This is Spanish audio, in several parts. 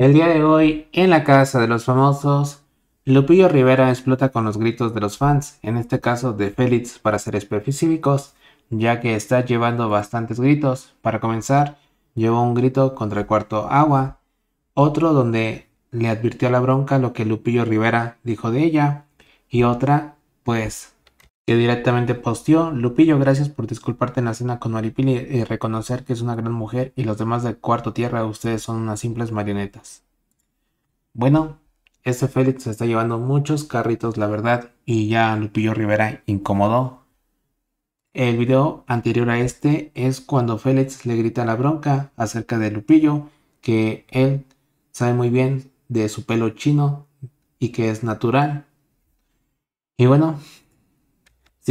El día de hoy, en la casa de los famosos, Lupillo Rivera explota con los gritos de los fans, en este caso de Félix para ser específicos, ya que está llevando bastantes gritos. Para comenzar, llevó un grito contra el cuarto agua, otro donde le advirtió a la bronca lo que Lupillo Rivera dijo de ella, y otra, pues que directamente posteó, Lupillo, gracias por disculparte en la cena con Maripili y eh, reconocer que es una gran mujer y los demás de Cuarto Tierra, ustedes son unas simples marionetas. Bueno, este Félix se está llevando muchos carritos, la verdad, y ya Lupillo Rivera incomodó. El video anterior a este es cuando Félix le grita la bronca acerca de Lupillo, que él sabe muy bien de su pelo chino y que es natural. Y bueno,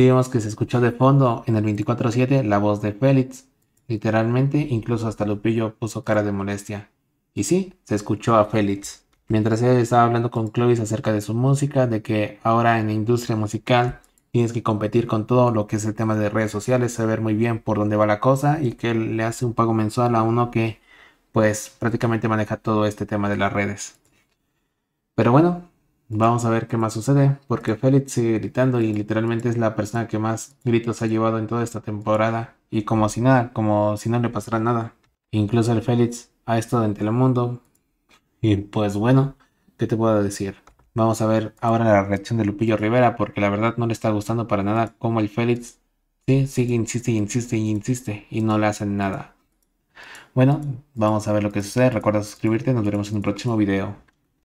Sí que se escuchó de fondo en el 24-7 la voz de Félix. Literalmente, incluso hasta Lupillo puso cara de molestia. Y sí, se escuchó a Félix. Mientras él estaba hablando con Clovis acerca de su música, de que ahora en la industria musical tienes que competir con todo lo que es el tema de redes sociales, saber muy bien por dónde va la cosa y que le hace un pago mensual a uno que pues prácticamente maneja todo este tema de las redes. Pero bueno, Vamos a ver qué más sucede, porque Félix sigue gritando y literalmente es la persona que más gritos ha llevado en toda esta temporada. Y como si nada, como si no le pasara nada. Incluso el Félix ha estado en Telemundo. Y pues bueno, ¿qué te puedo decir? Vamos a ver ahora la reacción de Lupillo Rivera, porque la verdad no le está gustando para nada como el Félix sí, sigue, insiste, insiste, insiste, y no le hacen nada. Bueno, vamos a ver lo que sucede. Recuerda suscribirte, nos veremos en un próximo video.